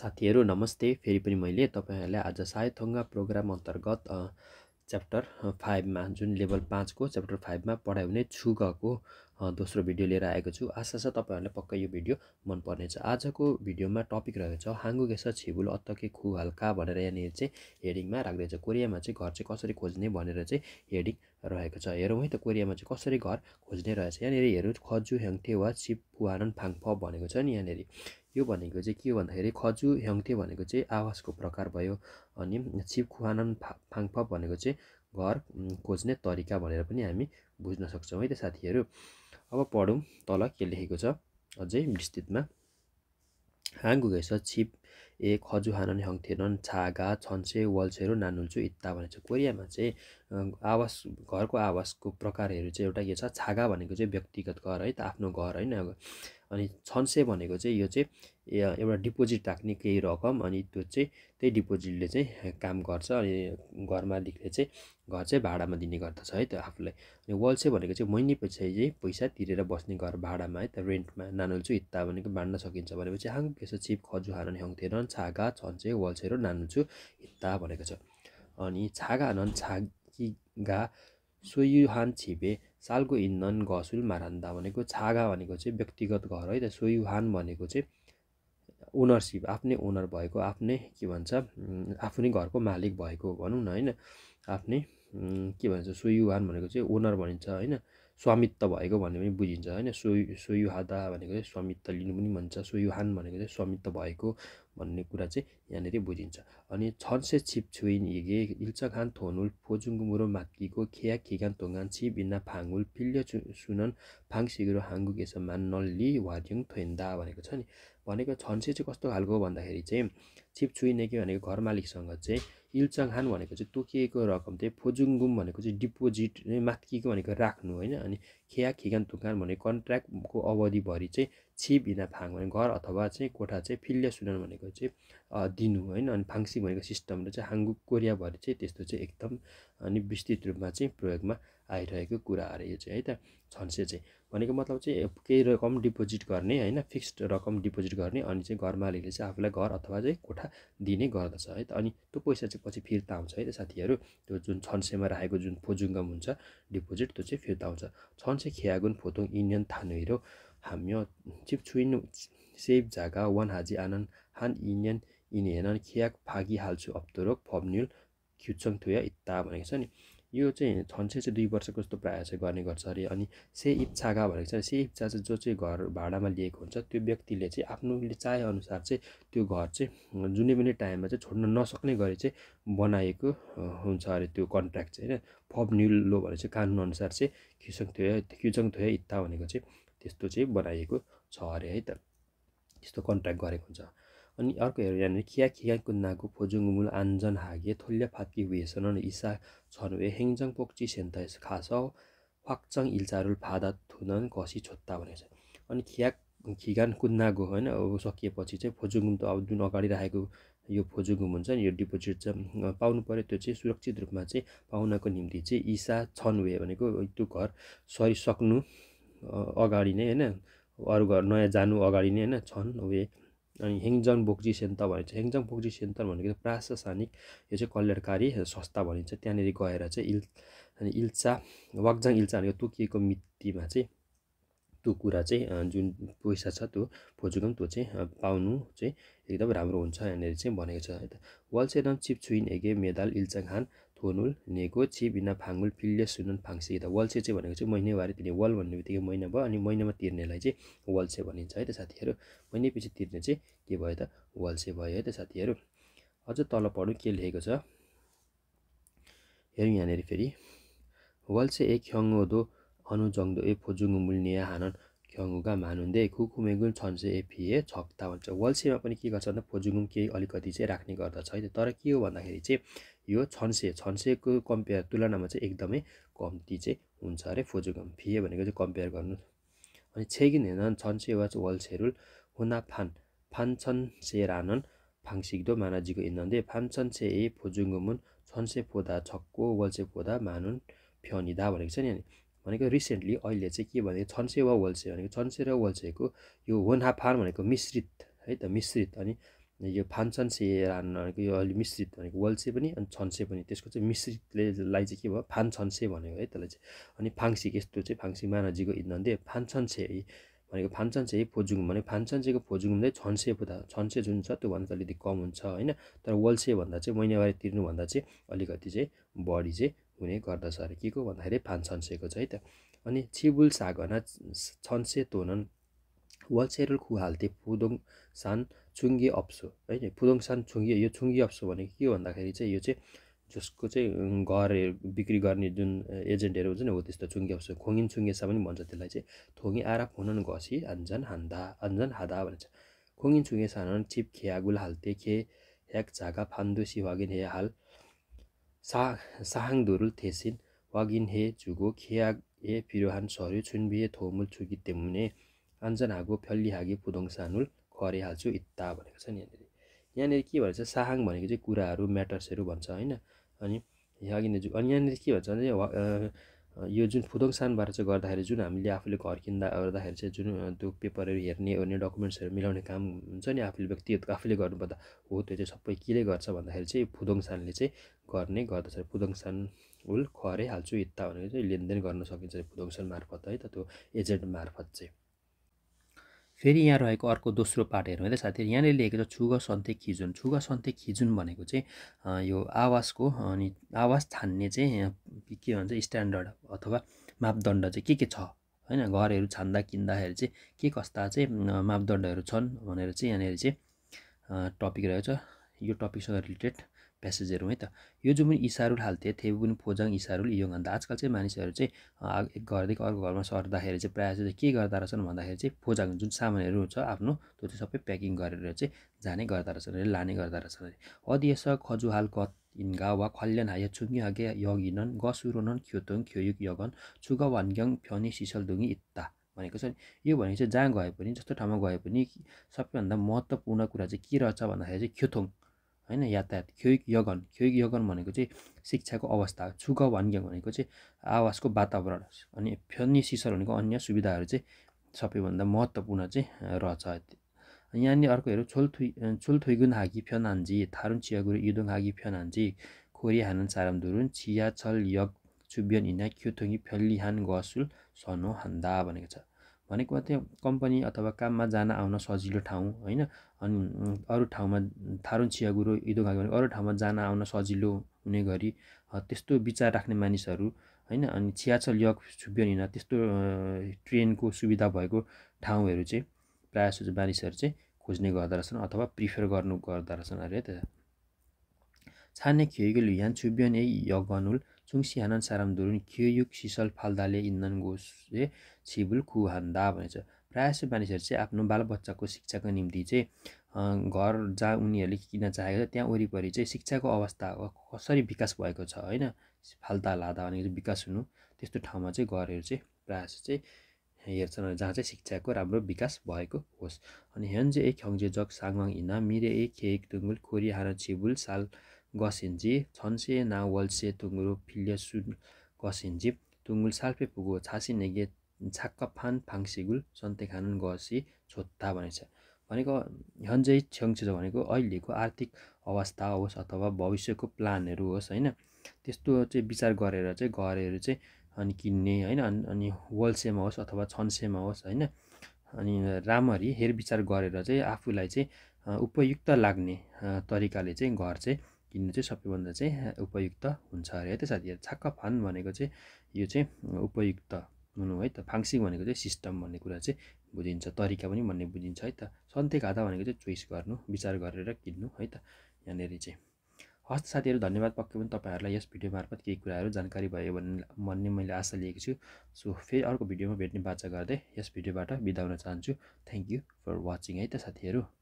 साथीहरू नमस्ते फेरि पनि मैले तपाईँहरूलाई आज सायथोङ्गा प्रोग्राम अन्तर्गत च्याप्टर फाइभमा जुन लेभल पाँचको च्याप्टर फाइभमा पढाइ हुने छुगको दोस्रो भिडियो लिएर आएको छु आशा छ तपाईँहरूलाई पक्कै यो भिडियो मनपर्नेछ आजको भिडियोमा टपिक रहेको छ हाङ्गु गेस छिबुल अत्तके खु हल्का भनेर यहाँनिर चाहिँ हेडिङमा राख्दैछ कोरियामा चाहिँ घर चाहिँ कसरी खोज्ने भनेर चाहिँ हेडिङ रहेको छ हेरौँ है त कोरियामा चाहिँ कसरी घर खोज्ने रहेछ यहाँनिर हेरौँ खजु ह्याङ्थे वा छिपुहानन फाङफ भनेको छ नि यहाँनिर यो भनेको चाहिँ के हो भन्दाखेरि खजु ह्याङ्थे भनेको चाहिँ आवासको प्रकार भयो अनि छिपखुहानन फा फाङफ भनेको चाहिँ घर खोज्ने तरिका भनेर पनि हामी बुझ्न सक्छौँ है त साथीहरू अब पढौँ तल के लेखेको छ अझै विस्तृतमा हाङ गुगेस छिप ए खजु नि हङथेनन छागा छन्से वल्सेरो नानुल्छु इत्ता भनेको छ कोरियामा चाहिँ आवास घरको आवासको प्रकारहरू चाहिँ एउटा यो छ छागा भनेको चाहिँ व्यक्तिगत घर है त आफ्नो घर होइन अनि छन्से भनेको चाहिँ यो चाहिँ एउटा डिपोजिट राख्ने केही रकम अनि त्यो चाहिँ त्यही डिपोजिटले चाहिँ काम गर्छ अनि घरमालिकले चाहिँ घर चाहिँ भाडामा दिने गर्दछ है त आफूलाई अनि वल्से भनेको चाहिँ महिने पछाडि चाहिँ पैसा तिरेर बस्ने घर भाडामा है त रेन्टमा नानुल्छु इत्ता भनेको बाँड्न सकिन्छ भनेपछि हाङ पेसो छिप खजु हान ह्याउँथेन छागा छन्से वल्से र नानुल्छु इत्ता भनेको छ अनि छागा नन् छाग किगा सोयुहान छिपे सालको इन्धन घसुल मारान्दा भनेको छागा भनेको चाहिँ व्यक्तिगत घर है त सोयुहान भनेको चाहिँ ओनरसिप आफ्नै ओनर भएको आफ्नै के भन्छ आफ्नै घरको मालिक भएको भनौँ न होइन आफ्नै के भन्छ सोयुहान भनेको चाहिँ ओनर भनिन्छ होइन स्वामित्व भएको भन्ने पनि बुझिन्छ होइन सोयु सोयुहादा भनेको चाहिँ स्वामित्व लिनु पनि भन्छ सोयुहान भनेको चाहिँ स्वामित्व भएको भन्ने कुरा चाहिँ यहाँनिर बुझिन्छ अनि छन्से छिप छुइन हिगे खान थोनुल फोजुङ्गुमुरो माक्कीको खेया खिगान थोङ्गान छिप बिना फाङुल पिल्य सुनन फाङ सिगुरो हाङ्गु केसम्मान नल्ली वार्यङ थोइन्दा भनेको छ नि भनेको छन्से चाहिँ कस्तो खालको भन्दाखेरि चाहिँ छिप छुइने कि भनेको घर मालिकसँग चाहिँ हान भनेको चाहिँ तोकिएको रकम चाहिँ फोजुङगुम भनेको चाहिँ डिपोजिट माथिको भनेको राख्नु होइन अनि खेया खिगान थुकान भनेको कन्ट्र्याक्टको अवधिभरि चाहिँ छिप बिना फाङ भने घर अथवा चाहिँ कोठा चाहिँ फिल्ले सुन भनेको चाहिँ दिनु होइन अनि फाङ्सी भनेको सिस्टम र चाहिँ हाङ्गु कोरियाभरि चाहिँ त्यस्तो चाहिँ एकदम अनि विस्तृत रूपमा चाहिँ प्रयोगमा आइरहेको कुरा अरे यो चाहिँ है त छन्से चाहिँ भनेको मतलब चाहिँ केही रकम डिपोजिट गर्ने होइन फिक्स्ड रकम डिपोजिट गर्ने अनि चाहिँ घर चाहिँ आफूलाई घर अथवा चाहिँ कोठा दिने गर्दछ है त अनि त्यो पैसा चाहिँ पछि फिर्ता आउँछ है त साथीहरू त्यो जुन छन्सेमा राखेको जुन फोजुङ्गम हुन्छ डिपोजिट त्यो चाहिँ फिर्ता आउँछ छन्से खियागुन फोतोङ इन्डियन थानुहिरो hamyot chip chuin save jaga वान हाजी आनन्द हान inyan इनेन खियाक फागिहाल्छु अप्तोरोग फब्न्युल खिउचङ थुया इत्ता भनेको छ नि यो चाहिँ छन्से चाहिँ दुई वर्षको जस्तो प्रायः चाहिँ गर्ने गर्छ अरे अनि से इच्छागा भनेको छ से इच्छा चाहिँ जो चाहिँ घर भाडामा लिएको हुन्छ त्यो व्यक्तिले चाहिँ आफ्नो चाहेअनुसार चाहिँ त्यो घर चाहिँ जुनै पनि टाइममा चाहिँ छोड्न नसक्ने गरी चाहिँ बनाएको हुन्छ अरे त्यो कन्ट्र्याक्ट चाहिँ होइन फब न्युल लो भनेको चाहिँ कानुनअनुसार चाहिँ खिचङ थुया खिचङ थुया इत्ता भनेको चाहिँ त्यस्तो चाहिँ बनाइएको छ अरे है त त्यस्तो कन्ट्र्याक्ट गरेको हुन्छ अनि अर्को हेऱ्यो यहाँनिर खिया खिया कुन्नाको फोजुङमुल आन्जन हागे थोल्ल्या फात्की हुएसन इसा छनवे हेङजङ पोक्ची सेन्त खास फाक्चङ इल्चारुल फादा थुनन घसी छोत्ता भनेको अनि खिया खिगान कुन्नाको होइन अब सकिएपछि चाहिँ फोजुङ त अब जुन अगाडि राखेको यो फोजुगुम हुन्छ नि यो डिपोजिट चाहिँ पाउनु पऱ्यो त्यो चाहिँ सुरक्षित रूपमा चाहिँ पाउनको निम्ति चाहिँ इसा छन् भनेको त्यो घर सरिसक्नु अगाडि नै होइन अरू घर नयाँ जानु अगाडि नै होइन छन् उयो अनि हेङजङ बोक्जी सेन्टर भनिन्छ हेङजङ बोक्जी सेन्टर भनेको चाहिँ प्राशासनिक यो चाहिँ कल्याणकारी संस्था भनिन्छ त्यहाँनिर गएर चाहिँ इल अनि इल्सा वाक्जाङ इल्चा भनेको तोकिएको मितिमा चाहिँ त्यो कुरा चाहिँ जुन पैसा छ त्यो खोजेको त्यो चाहिँ पाउनु चाहिँ एकदम राम्रो हुन्छ यहाँनिर चाहिँ भनेको छ है त वालसेरम चिप छुइन एगे मेदाल इल्चा खान थोनुल नेगो छिप बिना फाङुल पिल्ले सुनुन फाङ्से त वल्से चाहिँ भनेको चाहिँ महिनावारी तिर्ने वल भन्ने बित्तिकै महिना भयो अनि महिनामा तिर्नेलाई चाहिँ वल्से भनिन्छ है त साथीहरू महिनै पछि तिर्ने चाहिँ के भयो त वल्से भयो है त साथीहरू अझ तल पढौँ के लेखेको छ हेरौँ यहाँनिर फेरि वल्से ए ख्याङ्गोदो अनुजङ्दो ए फोजुङ मुल्ने हानन ख्याङ्गुगा मानुन्दे खुकुमेगुल छन्से ए फिए छक्ता भन्छ वल्सेमा पनि के गर्छ भन्दा फोजुङ केही अलिकति चाहिँ राख्ने गर्दछ है तर के हो भन्दाखेरि चाहिँ यो छन् सय छन् सयको कम्पेयर तुलनामा चाहिँ एकदमै कम्ती चाहिँ हुन्छ अरे फोजुगम फिए भनेको चाहिँ कम्पेयर गर्नु अनि छेगिन हेर्न छन् से वाच वल छेरुल हुना फान फान छन् से रानन फाङसिग्दो मानाजीको इन्दे फान छन् से ए फोजुङ्गुमुन छन् से फोदा छक्को वल्से फोदा मानुन फ्यनिदा भनेको छ नि अनि भनेको रिसेन्टली अहिले चाहिँ के भनेको से वा वल्से भनेको से र वल्सेको यो वनहाफार भनेको मिश्रित है त मिश्रित अनि यो से भनेको यो अलि मिश्रित भनेको वल्से पनि अनि छन्से पनि त्यसको चाहिँ मिश्रितलेलाई चाहिँ के भयो छन्से भनेको है त्यसलाई चाहिँ अनि फाङ्सी यस्तो चाहिँ फाङ्सी मानाजीको इन्धनले फानसन्से है भनेको फान्सन्से है फोजुङ भने फान्सन्सेको फोजुङ चाहिँ छन्से पुता छन्से जुन छ त्योभन्दा अलिकति कम हुन्छ होइन तर वल्से भन्दा चाहिँ महिनावारी तिर्नुभन्दा चाहिँ अलिकति चाहिँ बढी चाहिँ हुने गर्दछ अरे के को भन्दाखेरि फान्सन्सेको चाहिँ है त अनि छिबुल सागना छन्से तोनन वल्सेरुल खुहाल्थे फुदोङ सान 중개업소 होइन बुदोङसान छुङ्गी यो छुङ्गीअपसो भनेको के हो भन्दाखेरि चाहिँ यो चाहिँ जसको चाहिँ घर बिक्री गर्ने जुन एजेन्टहरू हुन्छ नि हो त्यस्तो चुङ्गेप्सो खोङ्गिन छुङ्गेसा पनि भन्छ त्यसलाई चाहिँ थोङ्गी आरा हुनन घसी अन्जन हान्दा अन्जन हादा भन्छ खोङ्गिन छुङ्गेसा हनन छिप खेयागुल हाल्ते खे ह्याक झागा फान्दु सिवागिन हे हाल सा साहाङ धुरुल थेसिन वागिन हे झुगो खेया ए फिरोहान सर्यो छुनबिए थोमुल छुगी तेमुने अन्जन हागो फ्यल्ली हागी पुदोङ सानुल गरिहाल्छु इत्ता भनेको छ नि यहाँनिर यहाँनिर के भन्छ साहाङ भनेको चाहिँ कुराहरू म्याटर्सहरू भन्छ होइन अनि हागिनेजु अनि यहाँनिर के भन्छ भने यो जुन फुदोङ सानबाट चाहिँ गर्दाखेरि जुन हामीले आफूले घर किन्दा गर्दाखेरि चाहिँ जुन त्यो पेपरहरू हेर्ने ओर्ने डकुमेन्ट्सहरू मिलाउने काम हुन्छ नि आफूले व्यक्तिगत आफूले गर्नुपर्दा हो त्यो चाहिँ सबै केले गर्छ भन्दाखेरि चाहिँ फुदोङ सानले चाहिँ गर्ने गर्दछ फुदोङ सान उल खरे हाल्छु यता भनेर चाहिँ लेनदेन गर्न सकिन्छ फुदोङ सान मार्फत है त त्यो एजेन्ट मार्फत चाहिँ फेरि यहाँ रहेको अर्को दोस्रो पार्ट हेरौँ है त साथीहरू यहाँले लेखेको छ छुग सन्ते खिजुन छुग सन्ते खिजुन भनेको चाहिँ यो आवासको अनि आवास छान्ने चाहिँ के भन्छ स्ट्यान्डर्ड अथवा मापदण्ड चाहिँ के के छ होइन घरहरू छान्दा किन्दाखेरि चाहिँ के कस्ता चाहिँ मापदण्डहरू छन् भनेर चाहिँ यहाँनिर चाहिँ टपिक रहेको छ यो टपिकसँग रिलेटेड प्यासेजहरू है त यो जुन पनि इसारुल हाल्थे पनि फोजाङ इसारुल यो अन्त आजकल चाहिँ मानिसहरू चाहिँ एक घरदेखि अर्को घरमा सर्दाखेरि चाहिँ प्रायः चाहिँ के गर्दा रहेछन् भन्दाखेरि चाहिँ फोजाङ जुन सामानहरू छ आफ्नो त्यो चाहिँ सबै प्याकिङ गरेर चाहिँ जाने गर्दा रहेछन् लाने गर्दा रहेछन् अध्यस खजुहाल क इन्गा वा खल्यान हाय छुङ्गी हागे यगिनन गसुरोनन ख्योतोङ ख्योयुक यगन छुग वान्ग्यङ सिसल सिसलदुङ्गी इत्ता भनेको छ यो भने चाहिँ जहाँ गए पनि जस्तो ठाउँमा गए पनि सबैभन्दा महत्त्वपूर्ण कुरा चाहिँ के रहेछ भन्दाखेरि चाहिँ ख्योथोङ होइन यातायात क्षोइक यगन क्षोइक यगन भनेको चाहिँ शिक्षाको अवस्था छुक वान्ग्याङ भनेको चाहिँ आवासको वातावरण अनि फ्यन्नी सिसर भनेको अन्य सुविधाहरू चाहिँ सबैभन्दा महत्त्वपूर्ण चाहिँ रहेछ यहाँनिर अर्को हेरौँ छोलथुइ छोलथुइगुन हागी फ्यनान्जी थारुन चियागुरु युदुङ हागी फ्यनान्जी खोरी हानन धुरुन छिया छल यग छुबियन हिना क्युथुङ्गी फ्यल्लिहान गसुल सनो हान्दा भनेको छ भनेको मात्रै कम्पनी अथवा काममा जान आउन सजिलो ठाउँ होइन अनि अरू ठाउँमा थारुन छियागुरो इदो गएको अरू ठाउँमा जान आउन सजिलो हुने गरी त्यस्तो विचार राख्ने मानिसहरू होइन अनि छियाछल यक छुप्यनिन त्यस्तो ट्रेनको सुविधा भएको ठाउँहरू चाहिँ प्रायः जस्तो मानिसहरू चाहिँ खोज्ने गर्दोरहेछन् अथवा प्रिफर गर्नु गर्दोरहेछन् अरे त छाने यहाँ लुयान नि यक यगनुल 충시하는 사람들은 सिसल फाल्दाले इन्धन 있는 छिबुल खु हान्दा भनेछ प्रायः जस्तो मानिसहरू चाहिँ आफ्नो बालबच्चाको शिक्षाको निम्ति चाहिँ घर जहाँ उनीहरूले किन चाहेको छ त्यहाँ वरिपरि चाहिँ शिक्षाको अवस्था कसरी विकास भएको छ होइन फाल्दा लाँदा भनेको विकास हुनु त्यस्तो ठाउँमा चाहिँ घरहरू चाहिँ प्रायः जस्तो चाहिँ हेर्छन् जहाँ चाहिँ शिक्षाको राम्रो विकास भएको होस् अनि हेन्जे एक ख्याङ्जे जग साङवाङ इना मिरे खे एक दुङ्गुल खोरी हार छिबुल साल 것인지 전시의 나 월시의 등으로 빌려 쓴 것인지 등을 살펴보고 자신에게 적합한 सन्ते 선택하는 것이 छोत्ता भनेछ भनेको झन्झै क्षङ्क्षेत्र भनेको अहिलेको आर्थिक अवस्था होस् अथवा भविष्यको प्लानहरू होस् होइन त्यस्तो चाहिँ विचार गरेर चाहिँ घरहरू चाहिँ अनि किन्ने होइन अनि अनि होलसेमा होस् अथवा छनसेमा होस् होइन अनि राम्ररी हेरविचार गरेर चाहिँ आफूलाई चाहिँ उपयुक्त लाग्ने तरिकाले चाहिँ घर चाहिँ किन्नु चाहिँ सबैभन्दा चाहिँ उपयुक्त हुन्छ अरे है त साथीहरू फान भनेको चाहिँ यो चाहिँ उपयुक्त हुनु है त फाङ्सिङ भनेको चाहिँ सिस्टम भन्ने कुरा चाहिँ बुझिन्छ तरिका पनि भन्ने बुझिन्छ है त सन्ते खाता भनेको चाहिँ चोइस गर्नु विचार गरेर किन्नु है त यहाँनिर चाहिँ हस्त साथीहरू धन्यवाद पक्कै पनि तपाईँहरूलाई यस भिडियो मार्फत केही कुराहरू जानकारी भयो भन्ने भन्ने मैले आशा लिएको छु सो फेरि अर्को भिडियोमा भेट्ने बाचा गर्दै यस भिडियोबाट बिदा हुन चाहन्छु थ्याङ्क यू फर वाचिङ है त साथीहरू